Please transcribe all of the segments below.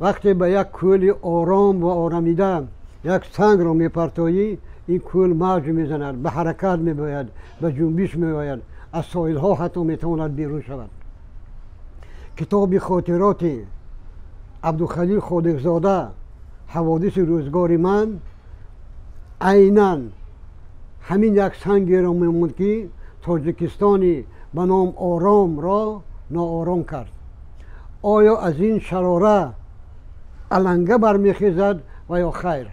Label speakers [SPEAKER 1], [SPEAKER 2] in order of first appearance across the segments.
[SPEAKER 1] вақте ба як кӯли ором ва орамида як сангро мепартоӣ ин кӯл мавҷ мезанад ба ҳаракат мебояд ба ҷунбиш меояд аз соилҳо ҳатто метавонад берун шавад китоби хотироти абдухалил ходикзода ҳаводиси рӯзгори ман айнан ҳамин як сангеро мемонд ки тоҷикистони ба ном оромро ноором кард оё аз ин шарора علنگه برمیخیزد و یا خیر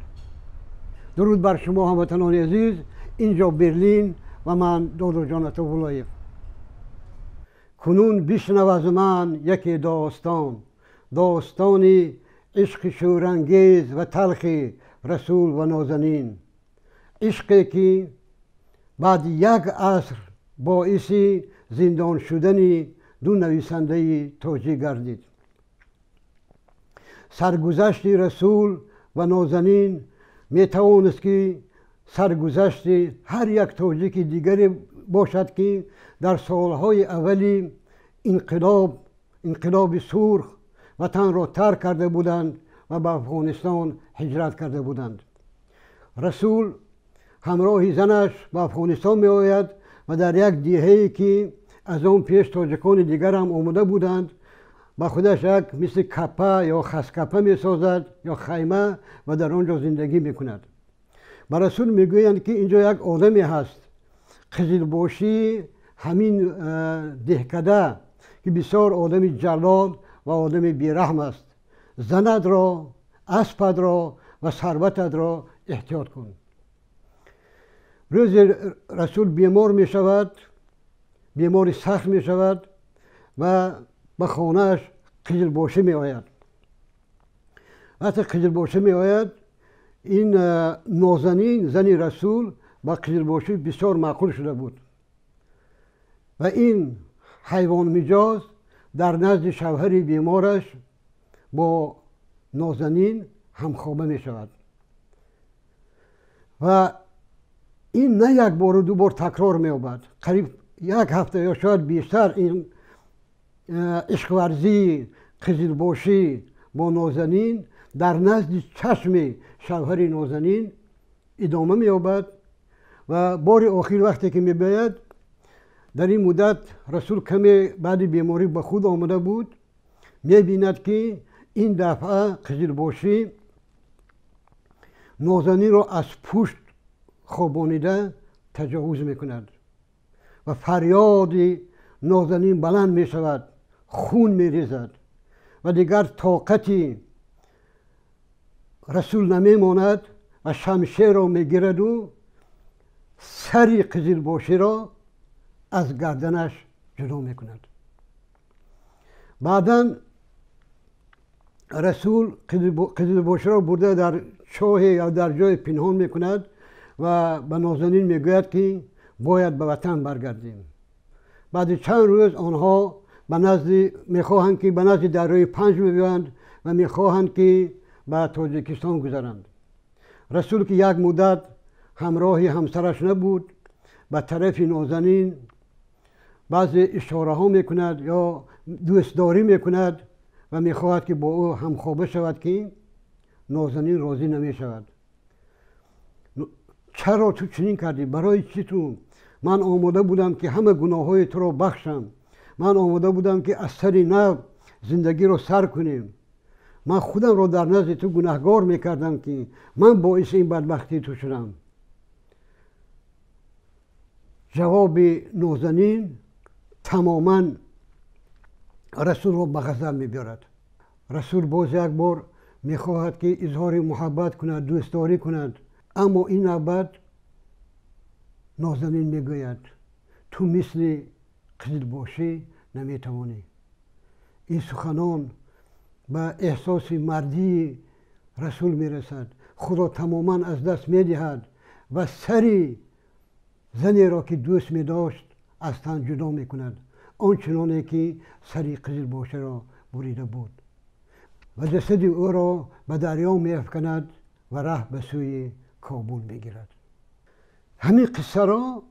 [SPEAKER 1] درود بر شما هموطنان عزیز اینجا برلین و من دادو جان تولایف کنون بیشنو از من یکی داستان داستانی عشق شورانگیز و تلخی رسول و نازنین عشقی که بعد یک عصر باعث زندان شدنی دو نویسنده تاجی گردید سرگذشت رسول و نازنین می توانست که سرگذشت هر یک تاجیک دیگری باشد که در سالهای اولی انقلاب انقلاب سرخ وطن را ترک کرده بودند و به افغانستان هجرت کرده بودند رسول همراه زنش به افغانستان می آید و در یک دیهه که از آن پیش تاجکان دیگر هم آمده بودند با خودش یک مثل کپا یا خسکپا می سازد یا خیمه و در آنجا زندگی می کند رسول می گویند که اینجا یک آدمی هست قزلباشی همین دهکده که بسیار آدمی جلال و آدمی بیرحم است زند را اسپد را و ثروتت را احتیاط کن روز رسول بیمار می شود بیمار سخت می شود و به خانهش باشه می آید وقتی قیلباشه می آید این نازنین زنی رسول با قیلباشه بسیار معقول شده بود و این حیوان مجاز در نزد شوهر بیمارش با نازنین همخوابه می شود و این نه یک بار و دو بار تکرار می یابد قریب یک هفته یا شاید بیشتر این اشقورزی قزیلباشی با نازنین در نزد چشم شوهر نوزنین ادامه میابد و بار آخر وقتی که میباید در این مدت رسول کمی بعد بیماری به خود آمده بود میبیند که این دفعه باشی نوزنین را از پشت خوابانیده تجاوز میکند و فریاد نازنین بلند میشود خون میریزد و دیگر طاقتی رسول نمیماند و شمشیر را میگیرد و سری باشی را از گردنش جدا میکند بعدا رسول باشی را برده در چاه یا در جای پنهان میکند و به نازنین میگوید که باید به وطن برگردیم بعد چند روز آنها میخواهند که به نزد دریای پنج بیایند و میخواهند که به تاجیکستان گذرند رسول که یک مدت همراه همسرش نبود به طرف نازنین بعض اشاره ها میکند یا دوستداری میکند و میخواهد که با او همخوابه شود که نازنین راضی نمیشود چرا تو چنین کردی برای چی تو من آماده بودم که همه گناه های تو را بخشم من آماده بودم که از نه نو زندگی رو سر کنیم من خودم رو در نزد تو گناهگار میکردم که من باعث این بدبختی تو شدم جواب نوزنین تماما رسول رو به رسول باز یک بار میخواهد که اظهار محبت کند دوستاری کند اما این نوبت نازنین میگوید تو مثل قلیل باشی نمیتوانی این سخنان به احساس مردی رسول میرسد خود را تماما از دست میدهد و سری زنی را که دوست میداشت از تن جدا میکند آنچنانه که سری قلیل باشه را بریده بود و جسد او را به دریا میافکند و ره به سوی کابل میگیرد همین قصه را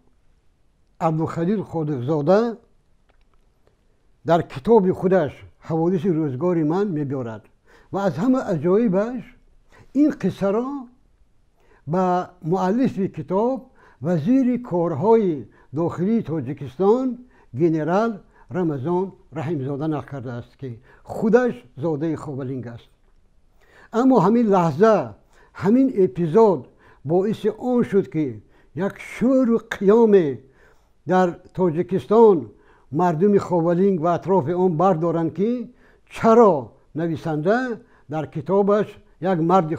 [SPEAKER 1] عبدالخلیل خالقزاده در کتاب خودش حوادث روزگار من میبارد و از همه عجایبش این قصه را به کتاب وزیر کارهای داخلی تاجیکستان گنرال رمضان رحیم زاده کرده است که خودش زاده خوبلینگ است اما همین لحظه همین اپیزود باعث آن شد که یک شور قیام در توجکستان مردم خوالینگ و اطراف اون بردارند که چرا نویسنده در کتابش یک مرد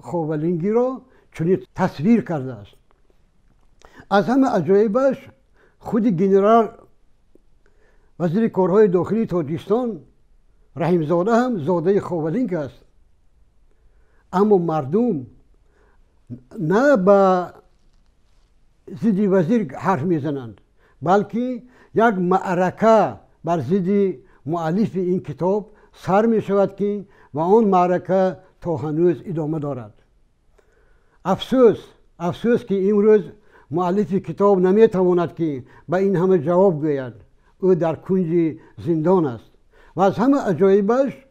[SPEAKER 1] خوالینگی را چونی تصویر کرده است از همه عجایبش خود گنرال وزیر کارهای داخلی تاجیکستان رحیمزاده هم زاده خوالینگ است اما مردم نه به زیدی وزیر حرف میزنند بلکه یک معرکه بر ضد معلیف این کتاب سر می شود که و آن معرکه تا هنوز ادامه دارد افسوس افسوس که امروز معلیف کتاب نمی تواند که به این همه جواب گوید او در کنج زندان است و از همه عجایبش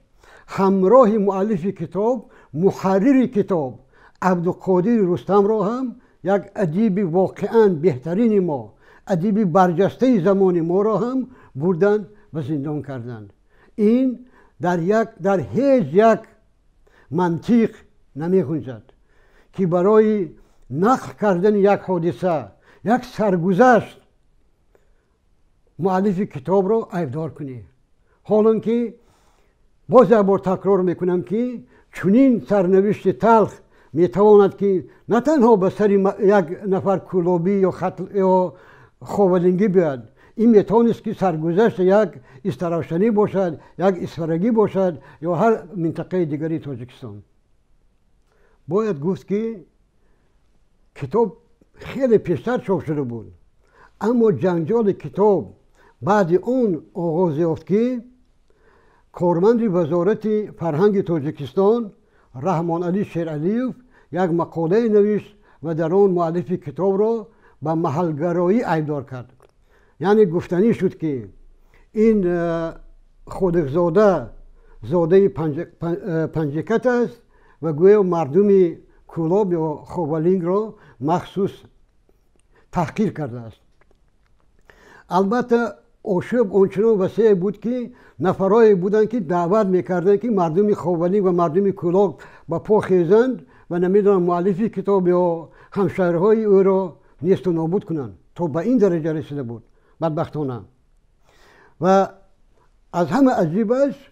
[SPEAKER 1] همراه معلیف کتاب محرر کتاب عبدالقادر رستم را هم یک ادیب واقعا بهترین ما адиби барҷастаи замони моро ҳам бурданд ва зиндон карданд ин дар як дар ҳеҷ як мантиқ намегунҷад ки барои нақл кардани як ҳодиса як саргузашт муаллифи китобро айбдор кунӣ ҳолон ки боз як бор такрор мекунам ки чунин сарнавишти талх метавонад ки на танҳо ба сари як нафар кӯлобӣ ё خوالینگی بیاد این میتونست که سرگذشت یک استراوشنی باشد یک اسفرگی باشد یا هر منطقه دیگری تاجیکستان باید گفت که کتاب خیلی پیشتر چاپ شده بود اما جنجال کتاب بعد اون آغاز یافت که کارمند وزارت فرهنگ تاجیکستان رحمان علی شیرعلیف یک مقاله نوشت و در آن معلف کتاب را با محلگرایی ایدار کرد یعنی گفتنی شد که این خودخزاده زاده پنجکت است و گویا مردم کلاب یا خوبالینگ را مخصوص تحقیر کرده است البته آشوب اونچنان وسیع بود که نفرای بودند که دعوت میکردند که مردم خوبالینگ و مردم کلوب با پا خیزند و نمیدونم معلیف کتاب یا همشهرهای او را نیست و نابود کنن تو به این درجه رسیده بود بدبختانه و از همه عجیبش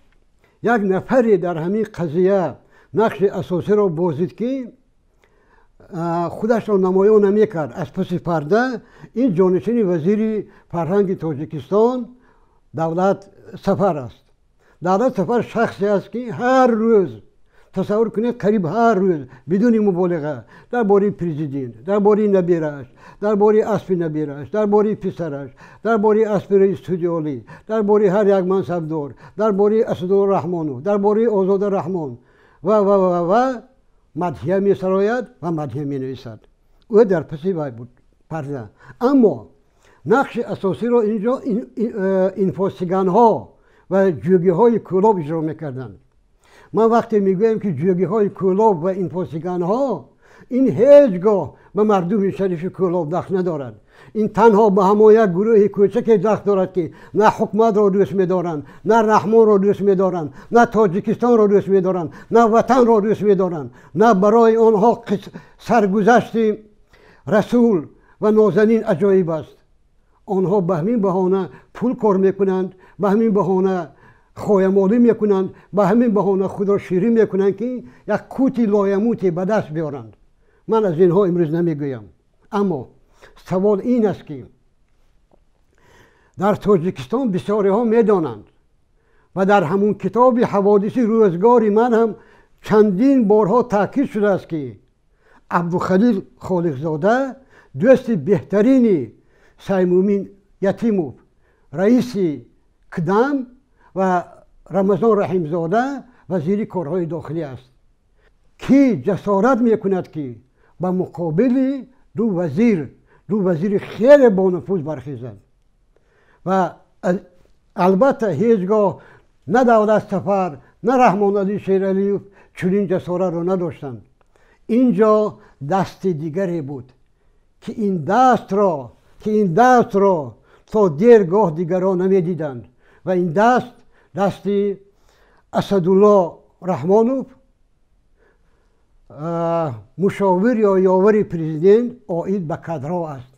[SPEAKER 1] یک نفری در همین قضیه نقش اساسی را بازید که خودش را نمایان نمیکرد از پس پرده این جانشین وزیر فرهنگ تاجیکستان دولت سفر است دولت سفر شخصی است که هر روز تصور کنید قریب هر روز بدون مبالغه در باری پریزیدین، در باری نبیرش در باری اسب نبیرش در باری پسرش در باری اسب رئیس در باری هر یک دار، در باری رحمانو، در باری آزاد رحمان و و و و مدهیه می سراید و مدهیه می نویسد او در پسی بای بود پرده اما نقش اساسی را اینجا این, این, این ها و جوگی های کلاب اجرا میکردند ман вақте мегӯям ки ҷӯгиҳои кӯлоб ва инпосиганҳо ин ҳеҷ гоҳ ба мардуми шарифи кӯлоб дахт надорад ин танҳо ба ҳамон як гурӯҳи кӯчаке дахт дорад ки на ҳукуматро дӯст медоранд на раҳмонро дӯст медоранд на тоҷикистонро дӯст медоранд на ватанро дӯст медоранд на барои онҳо саргузашти расул ва нозанин аҷоиб аст онҳо ба ҳамин баҳона пул кор мекунанд ба ҳамин баҳона خویمالی میکنند به همین بهانه خود را شیری میکنند که یک کوتی لایموتی به دست بیارند من از اینها امروز نمیگویم اما سوال این است که در تاجیکستان بسیاری ها میدانند و در همون کتاب حوادث روزگار من هم چندین بارها تاکید شده است که عبدالخلیل خالقزاده دوست بهترین سیمومین یتیموف رئیس کدام و رمضان زاده وزیر کارهای داخلی است کی جسارت میکند که با مقابل دو وزیر دو وزیر خیلی با نفوذ برخیزد و البته هیچگاه نه دولت سفر نه رحمان علی شیرالیوف چنین جسارت را نداشتند اینجا دست دیگری بود که این دست را که این دست را تا دیرگاه دیگران دیدند و این دست دستی اسدالله رحمانوف مشاور یا یاوری پریزیدنت آید به کدرا است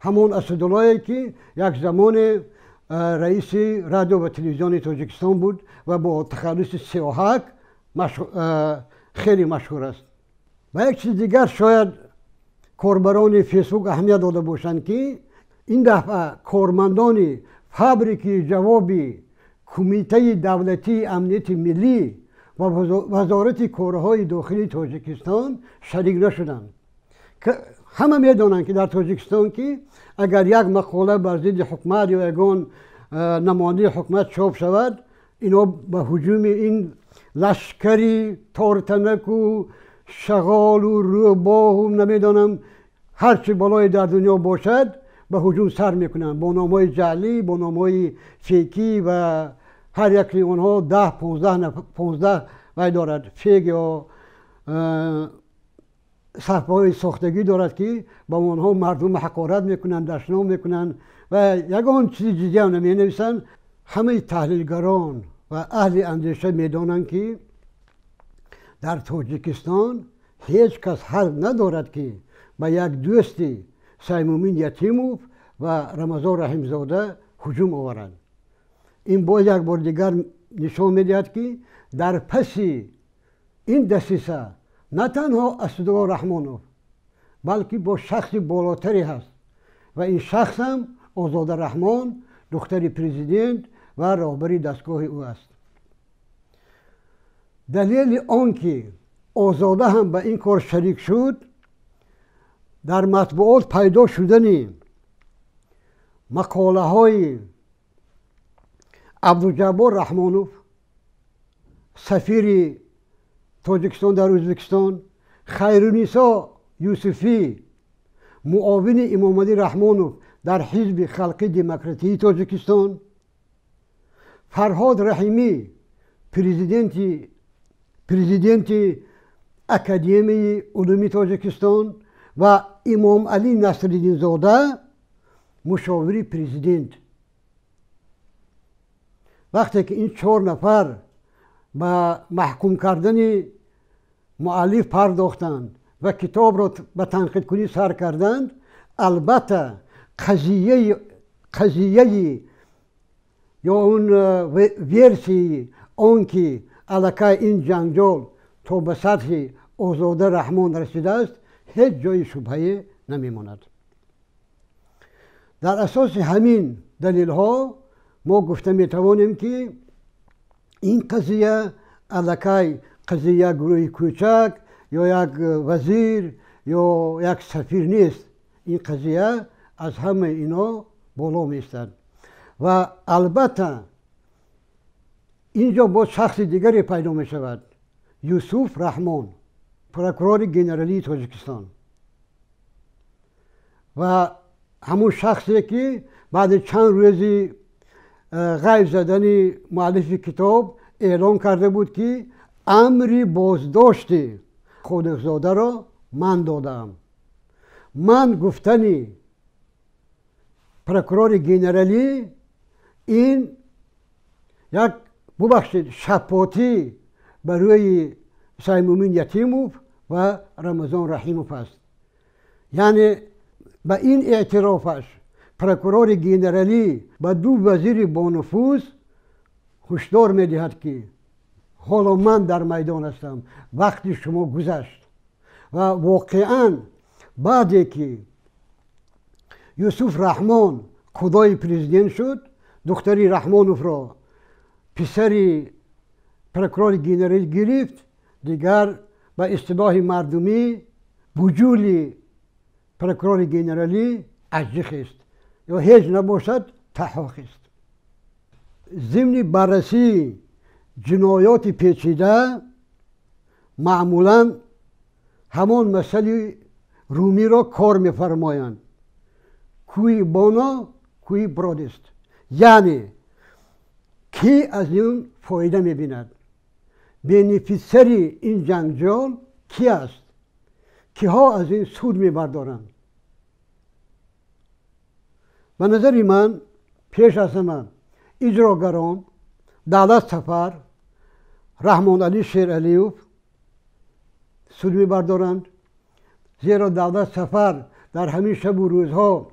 [SPEAKER 1] همون اسدالله که یک زمان رئیس رادیو و تلویزیون تاجیکستان بود و با تخلص سیاحک خیلی مشهور است و یک چیز دیگر شاید کاربران فیسبوک اهمیت داده باشند که این دفعه کارمندان فابریک جوابی کمیته دولتی امنیت ملی و وزارت کارهای داخلی تاجیکستان شریک نشدند که همه میدانند که در تاجیکستان که اگر یک مقاله بر ضد حکومت یا یگان نماینده حکمت چاپ شود اینا به هجوم این لشکری تارتنک و شغال و روباه و نمیدانم هرچی بالای در دنیا باشد به حجوم سر میکنند با نامهای جعلی با نامهای فیکی و هر یکی اونها ده پونزده پونزده وای دارد فیگ یا صفحه های ساختگی دارد که با اونها مردم حقارت میکنند دشنام میکنند و یگان چیزی جدی هم نمی نویسند همه تحلیلگران و اهل اندیشه میدانند که در تاجیکستان هیچ کس حل ندارد که با یک دوستی سیمومین یتیموف و رمزار رحیمزاده حجوم آورند ин боз як бор дигар нишон медиҳад ки дар паси ин дасиса на танҳо асдулло раҳмонов балки бо шахси болотаре ҳаст ва ин шахсам озода раҳмон духтари президент ва роҳбари дастгоҳи ӯ аст далели он ки озода ҳам ба ин кор шарик шуд дар матбуот пайдо шудани мақолаҳои عبدالجبار رحمانوف سفیر تاجکستان در ازبکستان خیرونیسا یوسفی معاون امامعلی رحمانوف در حزب خلقی دموکراتی تاجیکستان فرهاد رحیمی پریزیدنتی پریزیدنتی اکادمی علومی تاجیکستان و امام علی نصرالدین زاده مشاوری پریزیدنت وقتی که این چهار نفر به محکوم کردن معلیف پرداختند و کتاب را به تنقید کنی سر کردند البته قضیه قضیه یا اون ویرسی اون که علاقه این جنجال تا به سطح آزاده رحمان رسیده است هیچ جای شبهه نمیماند در اساس همین دلیل ها ما گفته می که این قضیه علکای قضیه گروه کوچک یا یک وزیر یا یک سفیر نیست این قضیه از همه اینا بالا میستند و البته اینجا با شخص دیگری پیدا می شود یوسف رحمان پرکرار گنرالی تاجکستان و همون شخصی که بعد چند روزی غیب زدنی معلیف کتاب اعلان کرده بود که امری بازداشتی خود را من دادم من گفتنی پرکرار گینرالی این یک ببخشید شپاتی برای سایمومین یتیموف و رمضان رحیموف است یعنی به این اعترافش پرکرار گینرالی به دو وزیر بانفوز خوشدار می دهد که حالا من در میدان هستم وقتی شما گذشت و واقعا بعدی که یوسف رحمان خدای پریزیدنت شد دختری رحمانوف را پسری پرکرار گینرالی گرفت دیگر به استباه مردمی بجولی پرکرار گینرالی عجیخ است یا هیچ نباشد تحقیق است ضمن بررسی جنایات پیچیده معمولا همان مسئله رومی را کار میفرمایند کوی بانا کوی براد است یعنی کی از این فایده میبیند بینیفیسر این جنجال کی است کیها از این سود میبردارند به نظر من پیش از من اجراگران دولت سفر رحمان علی شیر علیوف سود می بردارند زیرا دولت سفر در همین شب و روزها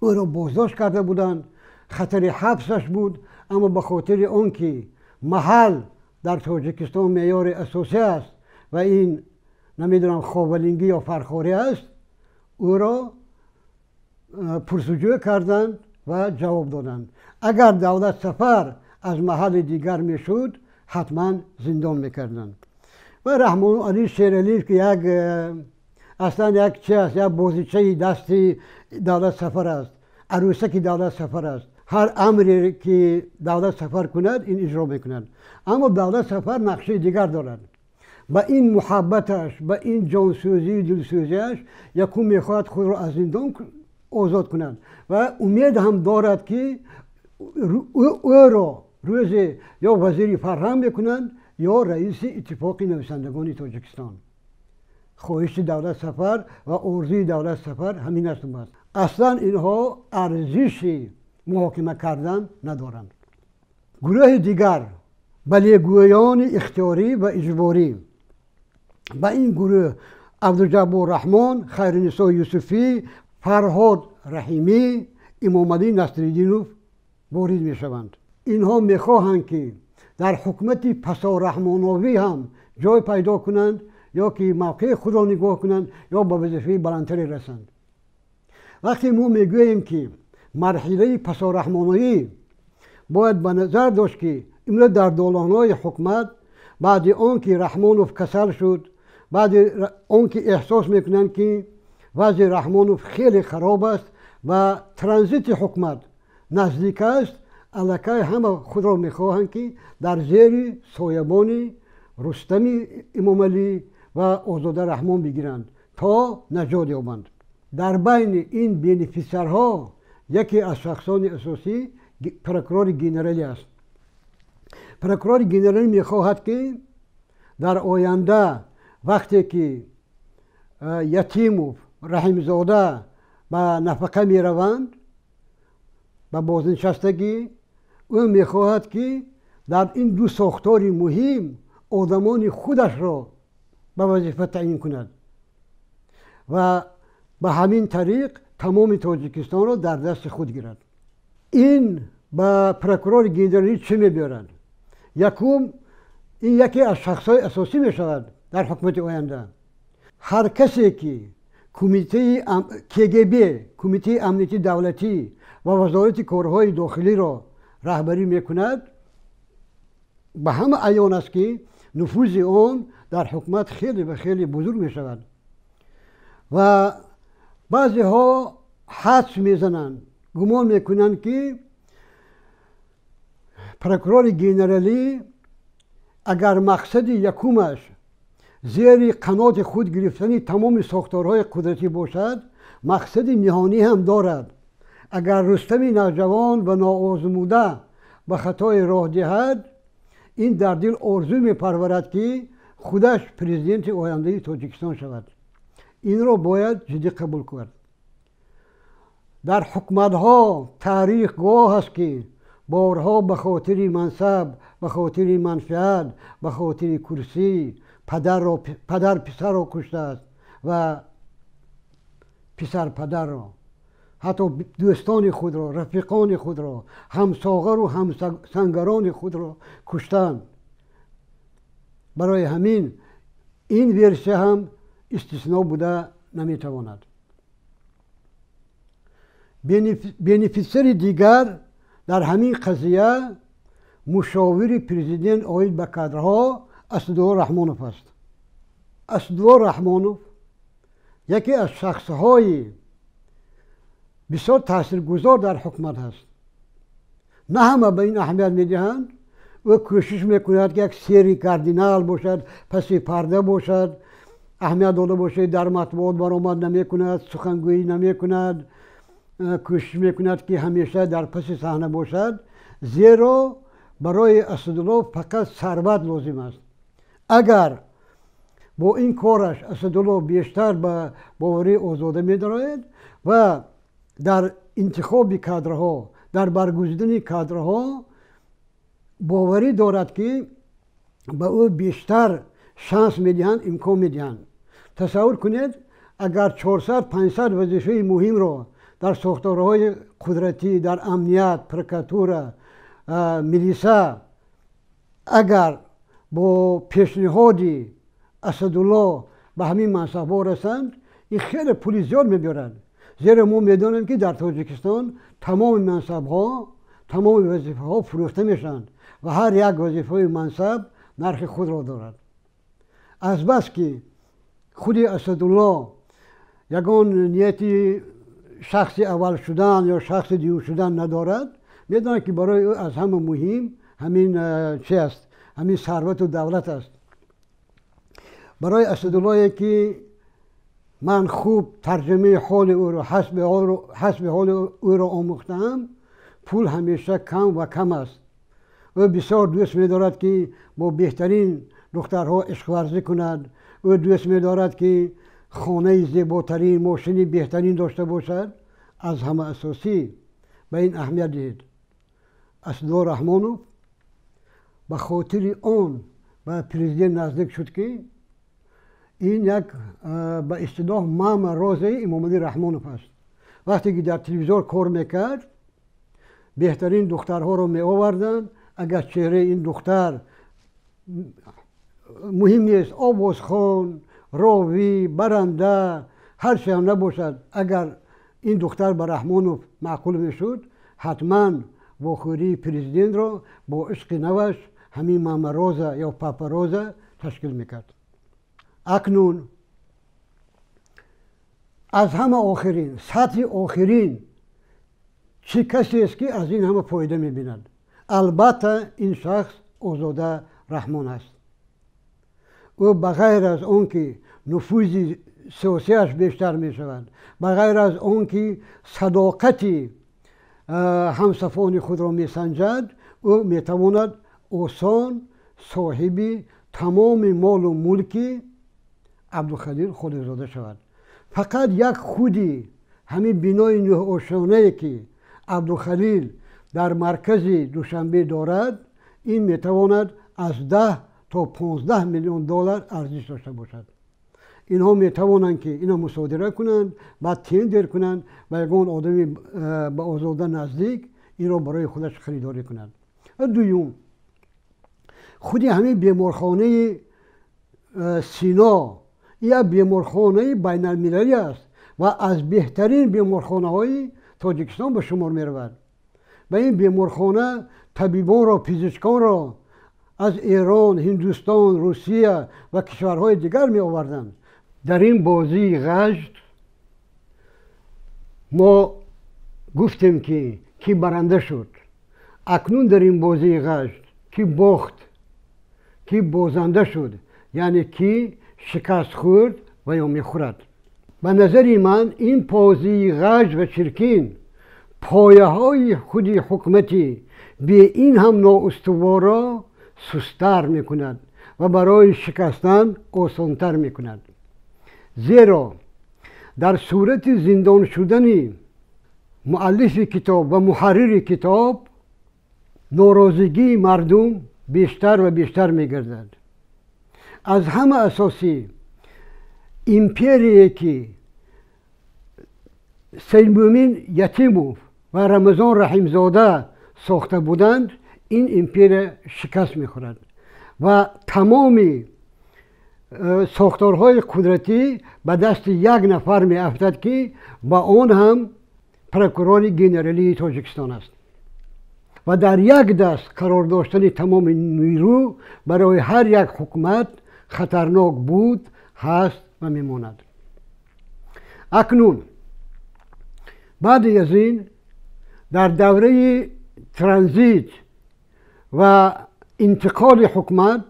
[SPEAKER 1] او را بازداشت کرده بودند خطر حبسش بود اما به خاطر آنکه محل در تاجیکستان معیار اساسی است و این نمیدونم خوابلینگی یا فرخوری است او را پرسجو کردند و جواب دادند اگر دولت سفر از محل دیگر میشد حتما زندان میکردند و رحمان علی شیرالیف که یک اصلا یک چه است یک بازیچه دستی دولت سفر است عروسک دولت سفر است هر امری که دولت سفر کند این اجرا میکنند اما دولت سفر نقشه دیگر دارد با این محبتش با این جانسوزی و دلسوزیش یکو میخواهد خود را از زندان آزاد کنند و امید هم دارد که او را روز یا وزیری فرهم بکنند یا رئیس اتفاق نویسندگان تاجکستان خواهش دولت سفر و ارزی دولت سفر همین است است اصلا اینها ارزش محاکمه کردن ندارند گروه دیگر بلیگویان اختیاری و اجباری به این گروه عبدالجبار رحمان خیرنسا یوسفی فرهاد رحیمی امامعلی نصریدینوف وارد شوند. اینها میخواهند که در حکومت پسا رحمانوی هم جای پیدا کنند یا که موقع خود را نگاه کنند یا به وظیفه بلندتری رسند وقتی ما میگوییم که مرحله پسا رحمانوی باید به نظر داشت که امروز در های حکمت بعد آنکه رحمانوف کسل شد بعد آنکه احساس میکنند که وضع رحمانوف خیلی خراب است و ترانزیت حکمت نزدیک است علکه همه خود را میخواهند که در زیر سایبان رستم امام و آزاده رحمان بگیرند تا نجات یابند در بین این بینفیسرها یکی از شخصان اساسی پرکرار گینرالی است پرکرار گینرالی میخواهد که در آینده وقتی که یتیموف رحیم زاده به نفقه می روند به بازنشستگی او می خواهد که در این دو ساختار مهم آدمان خودش را به وظیفه تعیین کند و به همین طریق تمام تاجیکستان را در دست خود گیرد این به پرکرار گیدرانی چه بیارد؟ یکم این یکی از شخصهای اساسی می شود در حکومت آینده هر کسی که کمیته ام... کمیتی کمیته امنیتی دولتی و وزارت کارهای داخلی را رهبری میکند به همه ایان است که نفوذ آن در حکمت خیلی و خیلی بزرگ می شود و بعضی ها حدس میزنند گمان میکنند که پرکرار گینرالی اگر مقصد یکومش зери қаноти худ гирифтани тамоми сохторҳои қудратӣ бошад мақсади ниҳонӣ ҳам дорад агар рустами навҷавон ба ноозмуда ба хатое роҳ диҳад ин дар дил орзу мепарварад ки худаш президенти ояндаи тоҷикистон шавад инро бояд ҷиддӣ қабул кард дар ҳукматҳо таърих гоҳ аст ки борҳо ба хотири мансаб ба хотири манфиат ба хотири курсӣ پدر, رو پدر پسر رو کشته است و پسر پدر رو حتی دوستان خود را رفیقان خود را همساغر و همسنگران خود را کشتن برای همین این ورشه هم استثناء بوده نمیتواند بینیفیسر دیگر در همین قضیه مشاور پریزیدنت آید به کادرها اسدو رحمانوف است اسدو رحمانوف یکی از شخصهای بسیار تاثیرگذار در حکومت هست نه همه به این اهمیت میدهند و کوشش میکند که یک سری کاردینال باشد پس پرده باشد اهمیت داده باشد در مطبوعات برآمد نمیکند سخنگویی نمیکند کوشش میکند که همیشه در پس صحنه باشد زیرا برای اسدالله فقط ثروت لازم است اگر با این کارش اسدالله بیشتر به باوری آزاده میدراید و در انتخاب کادرها در برگزیدن کادرها باوری دارد که به با او بیشتر شانس میدهند امکان میدهند تصور کنید اگر 400 500 وظیفه مهم را در ساختارهای قدرتی در امنیت پرکاتورا، میلیسا اگر با پیشنهاد اسدالله به همین منصب ها رسند این خیلی پول زیاد بیارند. زیرا ما میدانیم که در تاجیکستان تمام منصب ها تمام وظیفه ها فروخته میشند و هر یک وظیفه منصب نرخ خود را دارد از بس که خود اسدالله یگان نیتی شخصی اول شدن یا شخص دیو شدن ندارد میدانند که برای او از همه مهم همین چی است همین ثروت و دولت است برای اسدالله که من خوب ترجمه حال او رو حسب حال, او را آموختم پول همیشه کم و کم است او بسیار دوست می دارد که با بهترین دخترها عشق ورزی کند او دوست می دارد که خانه زیباترین ماشین بهترین داشته باشد از همه اساسی به این اهمیت دید اسدالله رحمانوف به خاطر آن به پریزیدنت نزدیک شد که این یک به اصطلاح مام روزه امام علی رحمانوف است وقتی که در تلویزیون کار میکرد بهترین دخترها رو می آوردن اگر چهره این دختر مهم نیست آواز خان راوی برنده هر چی هم نباشد اگر این دختر به رحمانوف معقول میشد حتما واخوری پریزیدنت را با عشق نوش همین ماما روزا یا پاپا روزا تشکیل میکرد اکنون از همه آخرین سطح آخرین چی کسی است که از این همه فایده میبیند البته این شخص آزاده رحمان است او بغیر از اون که نفوذ سیاسیش بیشتر می شود بغیر از اون که صداقت همصفان خود را میسنجد او میتواند اوسان صاحب تمام مال و ملک خود خودزاده شود فقط یک خودی همین بینای نه اوشانه که عبدالخلیل در مرکز دوشنبه دارد این میتواند از ده تا 15 میلیون دلار ارزش داشته باشد اینها میتوانند که اینا مصادره کنند و تندر کنند و یکان آدمی به آزاده نزدیک این را برای خودش خریداری کنند دویوم. خودی همین بیمارخانه سینا یا بیمارخانه بین المللی است و از بهترین بیمارخانه های تاجکستان به شمار می رود به این بیمارخانه طبیبان را پزشکان را از ایران، هندوستان، روسیه و کشورهای دیگر می در این بازی غشت ما گفتیم که کی برنده شد اکنون در این بازی غشت کی باخت کی بازنده شد یعنی کی شکست خورد و یا میخورد به نظر من این پازی غج و چرکین پایه های خودی حکمتی به این هم نااستوارا سستر می کند و برای شکستن آسانتر می کند زیرا در صورت زندان شدنی معلیف کتاب و محرر کتاب ناراضگی مردم بیشتر و بیشتر میگردد از همه اساسی ایمپریه که سیمومین یتیموف و رمضان رحیمزاده ساخته بودند این امپیر شکست خورد و تمامی ساختارهای قدرتی به دست یک نفر می افتد که با اون هم پرکران گنرالی تاجکستان است و در یک دست قرار داشتن تمام نیرو برای هر یک حکومت خطرناک بود هست و میماند اکنون بعد از این در دوره ترانزیت و انتقال حکومت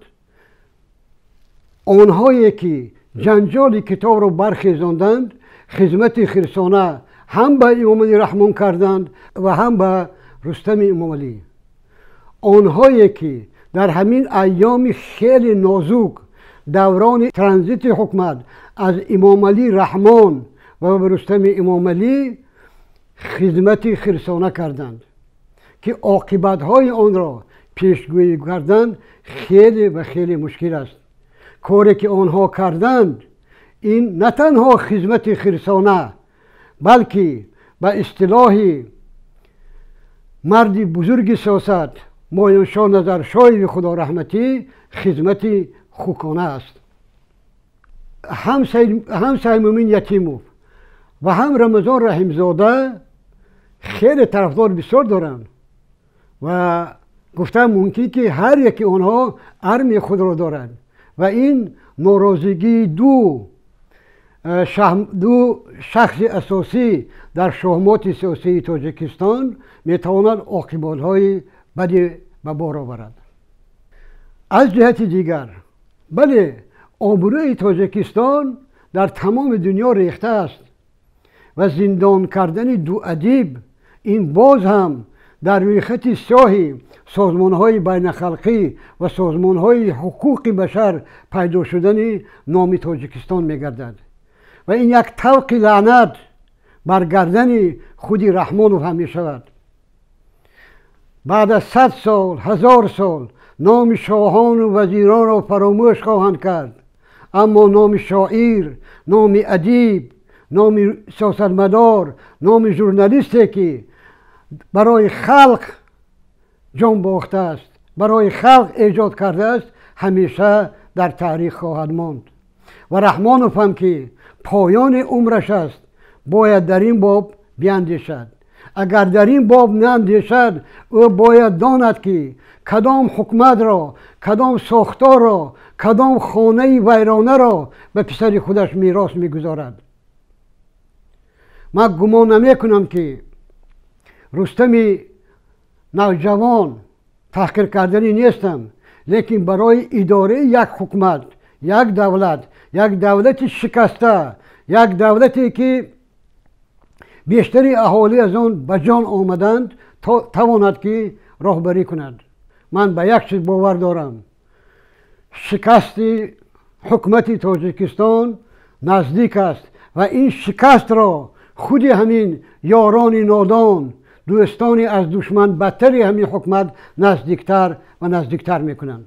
[SPEAKER 1] آنهایی که جنجال کتاب را برخیزاندند خدمت خرسانه هم به امام رحمان کردند و هم به رستم امامالی آنهایی که در همین ایام خیلی نازوک دوران ترانزیت حکمت از امامالی رحمان و رستم امامالی خدمت خرسانه کردند که عاقبت های آن را پیشگویی کردند خیلی و خیلی مشکل است کاری که آنها کردند این نه تنها خدمت خرسانه بلکه به اصطلاح مردی بزرگ سیاست مایانشا شاه نظر شایب خدا رحمتی خدمت خوکانه است هم سید هم و هم رمضان رحمزاده خیلی طرفدار بسیار دارند و گفتم ممکن که هر یکی آنها ارمی خود را دارند و این ناراضگی دو دو شخص اساسی در شهمات سیاسی تاجکستان می تواند های بدی به بار آورد از جهت دیگر بله آبروی تاجکستان در تمام دنیا ریخته است و زندان کردن دو ادیب این باز هم در ریخت سیاهی سازمان های بین خلقی و سازمان های حقوق بشر پیدا شدن نام تاجکستان می گردد. و این یک توقی لعنت بر گردن خودی رحمانو هم می شود بعد از صد سال هزار سال نام شاهان و وزیران را فراموش خواهند کرد اما نام شاعر نام ادیب نام سیاستمدار نام ژورنالیستی که برای خلق جان باخته است برای خلق ایجاد کرده است همیشه در تاریخ خواهد ماند و رحمانوف هم که پایان عمرش است باید در این باب بیندیشد اگر در این باب نندیشد او باید داند که کدام حکمت را کدام ساختار را کدام خانه ویرانه را به پسر خودش میراث میگذارد من گمان نمیکنم که رستم نوجوان تحقیر کردنی نیستم لیکن برای اداره یک حکومت یک دولت یک دولت شکسته یک دولتی که بیشتری اهالی از آن به جان آمدند تواند که راهبری کند من به یک چیز باور دارم شکست حکمت تاجیکستان نزدیک است و این شکست را خود همین یاران نادان دوستانی از دشمن بدتری همین حکمت نزدیکتر و نزدیکتر میکنند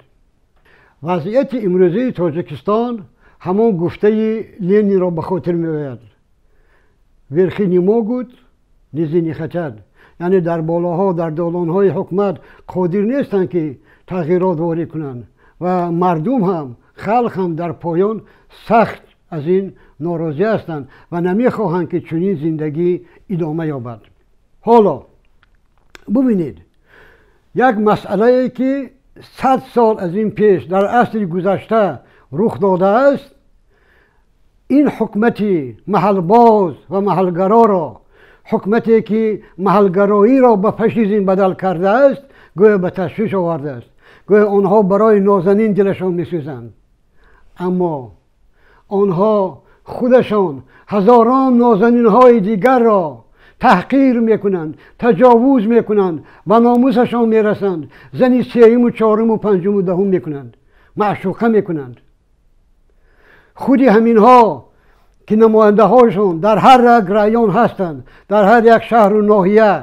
[SPEAKER 1] وضعیت امروزی تاجکستان همون گفته لینی را به خاطر میآید ورخی نیما گود نیزی نیخچد یعنی در بالاها در دالانهای حکمت قادر نیستند که تغییرات واری کنند و مردم هم خلق هم در پایان سخت از این ناراضی هستند و نمیخواهند که چنین زندگی ادامه یابد حالا ببینید یک مسئله که صد سال از این پیش در اصل گذشته رخ داده است این محل محلباز و محلگرا را حکمتی که محلگرایی را به فشیزین بدل کرده است گویا به تشویش آورده است گویا آنها برای نازنین دلشان میسوزند اما آنها خودشان هزاران نازنین های دیگر را تحقیر میکنند تجاوز میکنند و ناموسشان میرسند زنی سیوم و چهارم و پنجم و دهم میکنند معشوقه میکنند خودی همین ها که نماینده هاشون در هر یک رایان هستند در هر یک شهر و ناحیه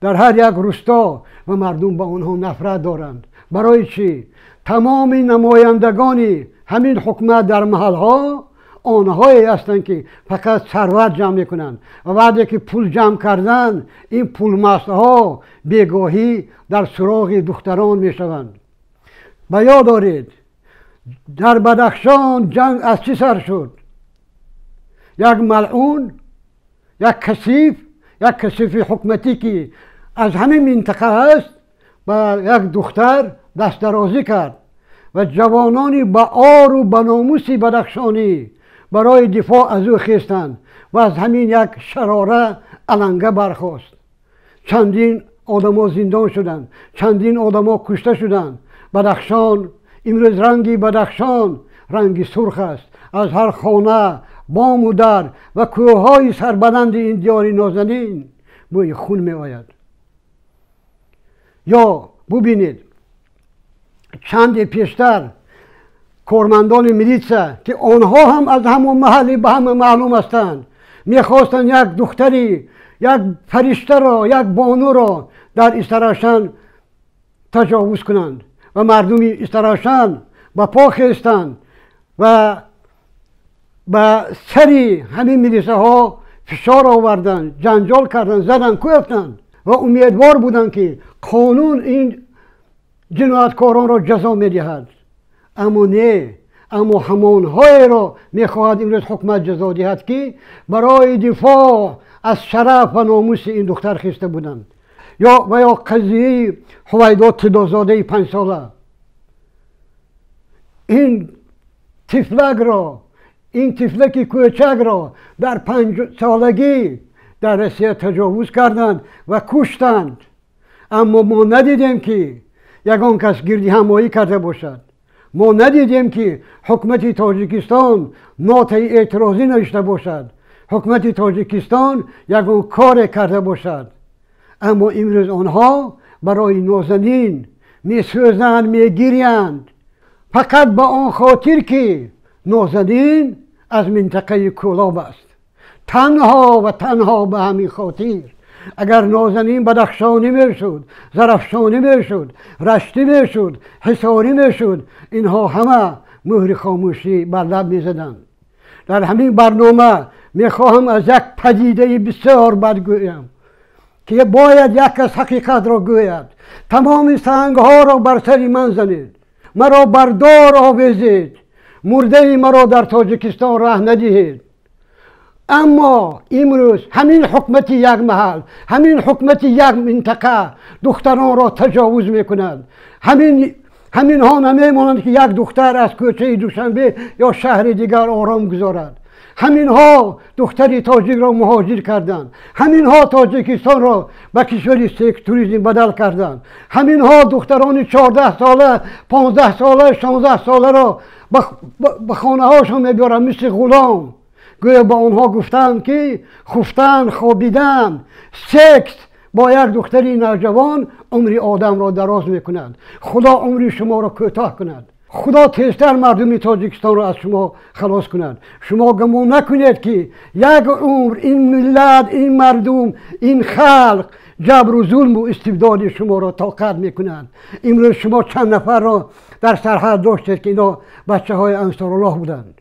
[SPEAKER 1] در هر یک روستا و مردم به آنها نفرت دارند برای چی؟ تمام نمایندگان همین حکومت در محل ها آنهایی هستند که فقط ثروت جمع میکنند و بعد که پول جمع کردن این پول ها بیگاهی در سراغ دختران میشوند و یاد دارید در بدخشان جنگ از چی سر شد یک ملعون یک کسیف یک کسیف حکمتی که از همین منطقه است و یک دختر دست کرد و جوانانی به آر و به بدخشانی برای دفاع از او خیستند و از همین یک شراره علنگه برخواست چندین آدما زندان شدند چندین آدما کشته شدند بدخشان امروز رنگی بدخشان رنگی سرخ است از هر خانه بام و در و کوههای سربلند این دیار نازنین بوی خون می آید یا ببینید چند پیشتر کارمندان میلیتسا که آنها هم از همون محلی به همه معلوم هستند میخواستن یک دختری یک فرشته را یک بانو را در استراشن تجاوز کنند و مردمی استراشن با پا خیستند و با سری همین میلیسه ها فشار آوردن جنجال کردند زدن کوفتن و امیدوار بودند که قانون این جنایتکاران را جزا میدهد اما نه اما های را میخواهد امروز حکمت جزا دهد که برای دفاع از شرف و ناموس این دختر خسته بودند یا و یا قضیه حویدات تدازاده پنج ساله این تفلک را این تفلک کوچک را در پنج سالگی در روسیه تجاوز کردند و کشتند اما ما ندیدیم که یگان کس گردی همایی کرده باشد ما ندیدیم که حکمت تاجیکستان ناطع اعتراضی نشته باشد حکمت تاجیکستان یک کار کرده باشد اما امروز آنها برای نازنین می میگیرند فقط به آن خاطر که نازنین از منطقه کلاب است تنها و تنها به همین خاطر اگر نازنین بدخشانی میشد زرفشانی میشد رشتی میشد حساری میشد اینها همه مهر خاموشی بر لب در همین برنامه میخواهم از یک پدیده بسیار گویم که باید یک از حقیقت را گوید تمام سنگ ها را بر سر من زنید مرا بردار آویزید مرده مرا در تاجکستان ره ندهید اما امروز همین حکمت یک محل همین حکمت یک منطقه دختران را تجاوز میکنند همین همین ها نمیمانند که یک دختر از کوچه دوشنبه یا شهر دیگر آرام گذارد همین ها دختری تاجیک را مهاجر کردند همین ها تاجیکستان را به کشور سکتوریزم بدل کردند همین ها دختران 14 ساله 15 ساله 16 ساله را به خانه هاشون میبرند مثل غلام گویا با اونها گفتند که خفتن خوابیدن سکس با یک دختری نوجوان عمر آدم را دراز میکنند خدا عمر شما را کوتاه کند خدا تیزتر مردمی تاجیکستان را از شما خلاص کند شما گمون نکنید که یک عمر این ملت این مردم این خلق جبر و ظلم و استبداد شما را طاقت میکنند امروز شما چند نفر را در سرحد داشتید که اینا بچه های انصار الله بودند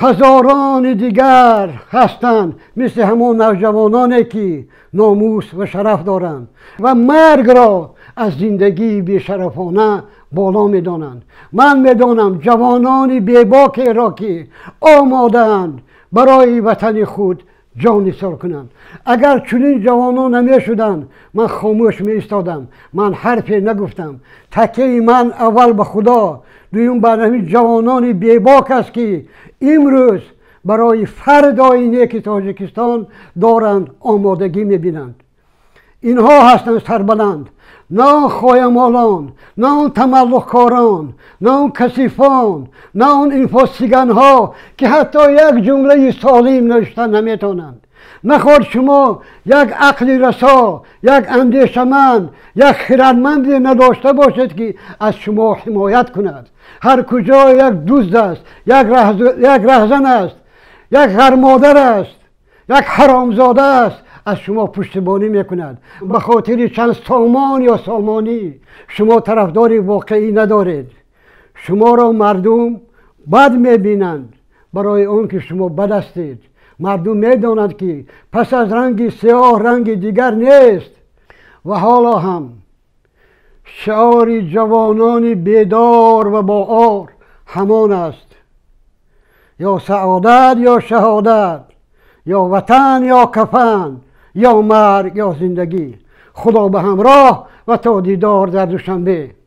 [SPEAKER 1] هزاران دیگر هستند مثل همون نوجوانانی که ناموس و شرف دارند و مرگ را از زندگی بیشرفانه بالا دانند من دانم جوانان بیباک را که آمادند برای وطن خود جان نثار اگر چنین جوانان نمی من خاموش می ایستادم من حرفی نگفتم تکی من اول به خدا دویم برنامه جوانانی جوانان بیباک است که امروز برای فردای نیک تاجیکستان دارند آمادگی می بینند اینها هستند سربلند نان خویمالان نه اون تملقکاران نه اون کسیفان نه این ها که حتی یک جمله سالیم نشدن نمیتونند نخواد شما یک عقل رسا یک اندیشمند یک خیرانمند نداشته باشد که از شما حمایت کند هر کجا یک دوست است یک, یک رهزن است یک غرمادر است یک حرامزاده است از شما پشتیبانی میکند به خاطر چند سامان یا سامانی شما طرفدار واقعی ندارید شما را مردم بد میبینند برای اون که شما بد هستید مردم میدانند که پس از رنگ سیاه رنگ دیگر نیست و حالا هم شعار جوانان بیدار و با آر همان است یا سعادت یا شهادت یا وطن یا کفن یا مرگ یا زندگی خدا به همراه و تا دیدار در دوشنبه